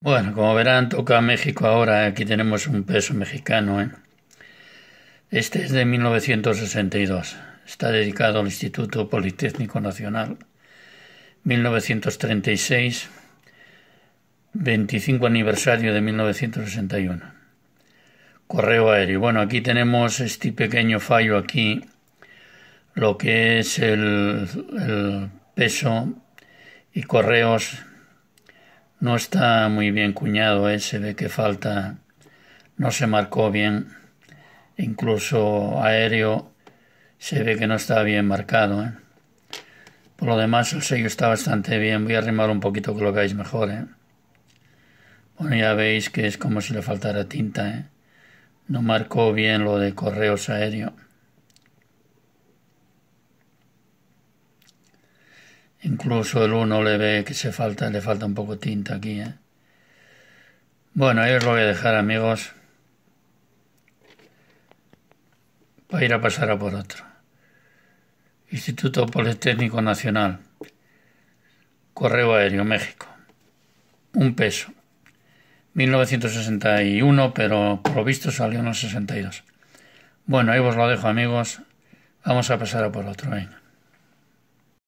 Bueno, como verán, toca México ahora. Aquí tenemos un peso mexicano. ¿eh? Este es de 1962. Está dedicado al Instituto Politécnico Nacional. 1936, 25 aniversario de 1961. Correo aéreo. Bueno, aquí tenemos este pequeño fallo aquí, lo que es el peso y correos no está muy bien cuñado, se ve que falta, no se marcó bien, incluso aéreo se ve que no está bien marcado. ¿eh? Por lo demás el sello está bastante bien, voy a arrimar un poquito que lo veáis mejor. ¿eh? Bueno, ya veis que es como si le faltara tinta, ¿eh? no marcó bien lo de correos aéreo. Incluso el 1 le ve que se falta, le falta un poco tinta aquí. ¿eh? Bueno, ahí os lo voy a dejar, amigos. Para ir a pasar a por otro. Instituto Politécnico Nacional. Correo Aéreo, México. Un peso. 1961, pero por visto salió en los 62. Bueno, ahí os lo dejo, amigos. Vamos a pasar a por otro. Venga.